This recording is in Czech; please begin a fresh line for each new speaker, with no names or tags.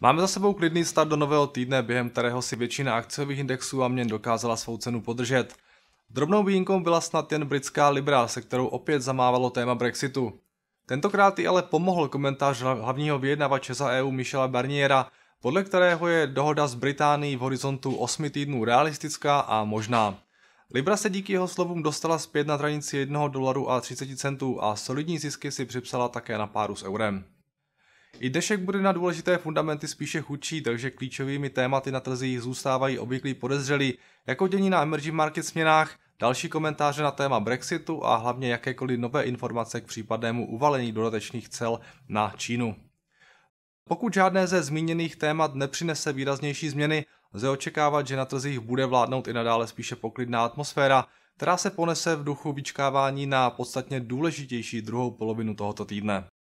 Máme za sebou klidný start
do nového týdne, během kterého si většina akciových indexů a měn dokázala svou cenu podržet. Drobnou výjimkou byla snad jen britská Libra, se kterou opět zamávalo téma Brexitu. Tentokrát i ale pomohl komentář hlavního vyjednavače za EU Michela Barniera, podle kterého je dohoda s Británií v horizontu 8 týdnů realistická a možná. Libra se díky jeho slovům dostala zpět na hranici 1 dolaru a 30 centů a solidní zisky si připsala také na páru s eurem. I dešek bude na důležité fundamenty spíše chudší, takže klíčovými tématy na trzích zůstávají obvyklí podezřelí, jako dění na emerging market směnách, další komentáře na téma Brexitu a hlavně jakékoliv nové informace k případnému uvalení dodatečných cel na Čínu. Pokud žádné ze zmíněných témat nepřinese výraznější změny, lze očekávat, že na trzích bude vládnout i nadále spíše poklidná atmosféra, která se ponese v duchu vyčkávání na podstatně důležitější druhou polovinu tohoto
týdne.